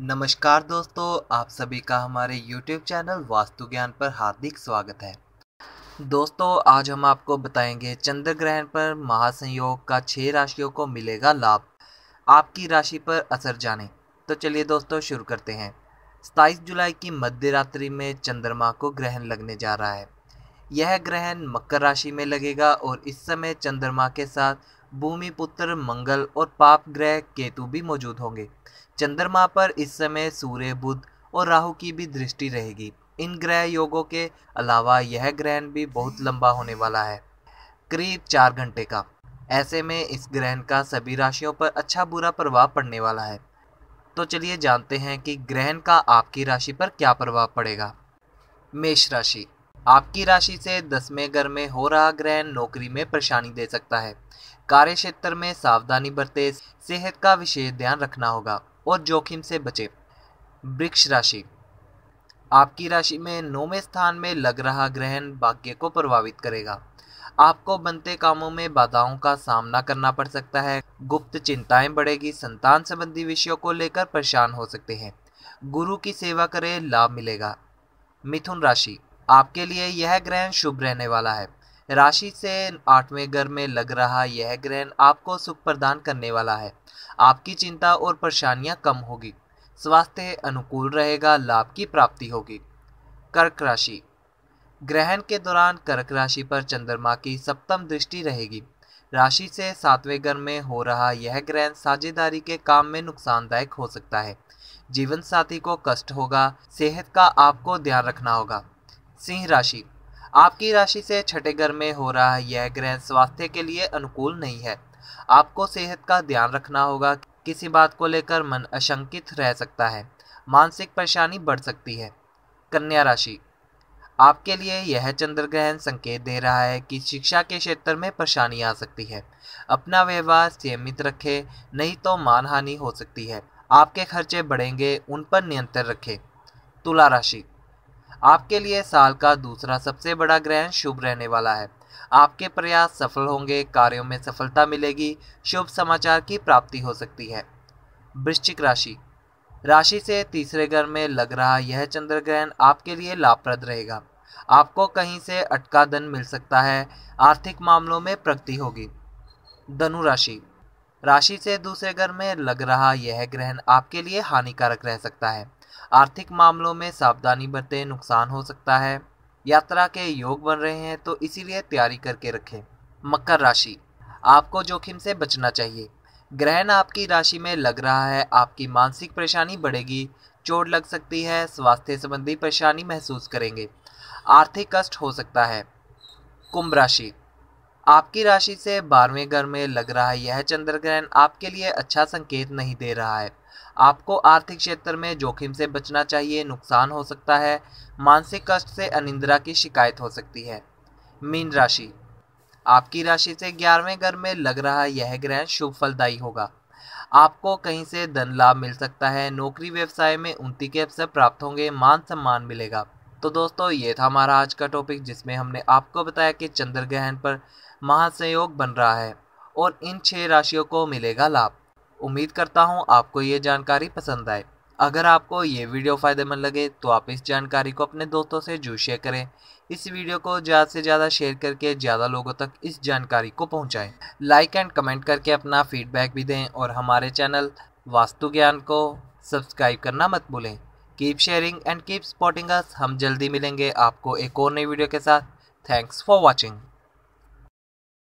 नमस्कार दोस्तों आप सभी का हमारे YouTube चैनल वास्तु ज्ञान पर हार्दिक स्वागत है दोस्तों आज हम आपको बताएंगे चंद्र ग्रहण पर महासंयोग का छह राशियों को मिलेगा लाभ आपकी राशि पर असर जाने तो चलिए दोस्तों शुरू करते हैं सताईस जुलाई की मध्य रात्रि में चंद्रमा को ग्रहण लगने जा रहा है यह ग्रहण मकर राशि में लगेगा और इस समय चंद्रमा के साथ भूमि पुत्र मंगल और पाप ग्रह केतु भी मौजूद होंगे चंद्रमा पर इस समय सूर्य बुध और राहु की भी दृष्टि रहेगी इन ग्रह योगों के अलावा यह ग्रहण भी बहुत लंबा होने वाला है करीब चार घंटे का ऐसे में इस ग्रहण का सभी राशियों पर अच्छा बुरा प्रभाव पड़ने वाला है तो चलिए जानते हैं कि ग्रहण का आपकी राशि पर क्या प्रभाव पड़ेगा मेष राशि आपकी राशि से दसवें घर में हो रहा ग्रहण नौकरी में परेशानी दे सकता है कार्य क्षेत्र में सावधानी बरते सेहत का विशेष ध्यान रखना होगा और जोखिम से बचे वृक्ष राशि आपकी राशि में नौवें स्थान में लग रहा ग्रहण भाग्य को प्रभावित करेगा आपको बनते कामों में बाधाओं का सामना करना पड़ सकता है गुप्त चिंताएं बढ़ेगी संतान संबंधी विषयों को लेकर परेशान हो सकते हैं गुरु की सेवा करें लाभ मिलेगा मिथुन राशि आपके लिए यह ग्रहण शुभ रहने वाला है राशि से आठवें घर में लग रहा यह ग्रहण आपको सुख प्रदान करने वाला है आपकी चिंता और परेशानियां कम होगी स्वास्थ्य अनुकूल रहेगा लाभ की प्राप्ति होगी कर्क राशि ग्रहण के दौरान कर्क राशि पर चंद्रमा की सप्तम दृष्टि रहेगी राशि से सातवें घर में हो रहा यह ग्रहण साझेदारी के काम में नुकसानदायक हो सकता है जीवन साथी को कष्ट होगा सेहत का आपको ध्यान रखना होगा सिंह राशि आपकी राशि से छठे घर में हो रहा यह ग्रह स्वास्थ्य के लिए अनुकूल नहीं है आपको सेहत का ध्यान रखना होगा किसी बात को लेकर मन अशंकित रह सकता है मानसिक परेशानी बढ़ सकती है कन्या राशि आपके लिए यह चंद्र ग्रहण संकेत दे रहा है कि शिक्षा के क्षेत्र में परेशानी आ सकती है अपना व्यवहार सीमित रखें नहीं तो मानहानि हो सकती है आपके खर्चे बढ़ेंगे उन पर नियंत्रण रखें तुला राशि आपके लिए साल का दूसरा सबसे बड़ा ग्रहण शुभ रहने वाला है आपके प्रयास सफल होंगे कार्यों में सफलता मिलेगी शुभ समाचार की प्राप्ति हो सकती है वृश्चिक राशि राशि से तीसरे घर में लग रहा यह चंद्र ग्रहण आपके लिए लाभप्रद रहेगा आपको कहीं से अटका धन मिल सकता है आर्थिक मामलों में प्रगति होगी धनु राशि राशि से दूसरे घर में लग रहा यह ग्रहण आपके लिए हानिकारक रह सकता है आर्थिक मामलों में सावधानी बरतें नुकसान हो सकता है यात्रा के योग बन रहे हैं तो इसीलिए तैयारी करके रखें मकर राशि आपको जोखिम से बचना चाहिए ग्रहण आपकी राशि में लग रहा है आपकी मानसिक परेशानी बढ़ेगी चोट लग सकती है स्वास्थ्य संबंधी परेशानी महसूस करेंगे आर्थिक कष्ट हो सकता है कुंभ राशि आपकी राशि से बारहवें घर में लग रहा यह चंद्र ग्रहण आपके लिए अच्छा संकेत नहीं दे रहा है आपको आर्थिक क्षेत्र में जोखिम से बचना चाहिए नुकसान हो सकता है मानसिक कष्ट से अनिंद्रा की शिकायत हो सकती है मीन राशि आपकी राशि से ग्यारहवें घर में लग रहा यह ग्रह शुभ फलदायी होगा आपको कहीं से धन लाभ मिल सकता है नौकरी व्यवसाय में उन्नति के अवसर प्राप्त होंगे मान सम्मान मिलेगा तो दोस्तों ये था हमारा आज का टॉपिक जिसमें हमने आपको बताया कि चंद्र ग्रहण पर महासंयोग बन रहा है और इन छह राशियों को मिलेगा लाभ उम्मीद करता हूँ आपको ये जानकारी पसंद आए अगर आपको ये वीडियो फ़ायदेमंद लगे तो आप इस जानकारी को अपने दोस्तों से जो शेयर करें इस वीडियो को ज़्यादा से ज़्यादा शेयर करके ज़्यादा लोगों तक इस जानकारी को पहुँचाएँ लाइक एंड कमेंट करके अपना फीडबैक भी दें और हमारे चैनल वास्तु ज्ञान को सब्सक्राइब करना मत भूलें keep sharing and keep spotting us हम जल्दी मिलेंगे आपको एक और नई वीडियो के साथ थैंक्स फॉर वॉचिंग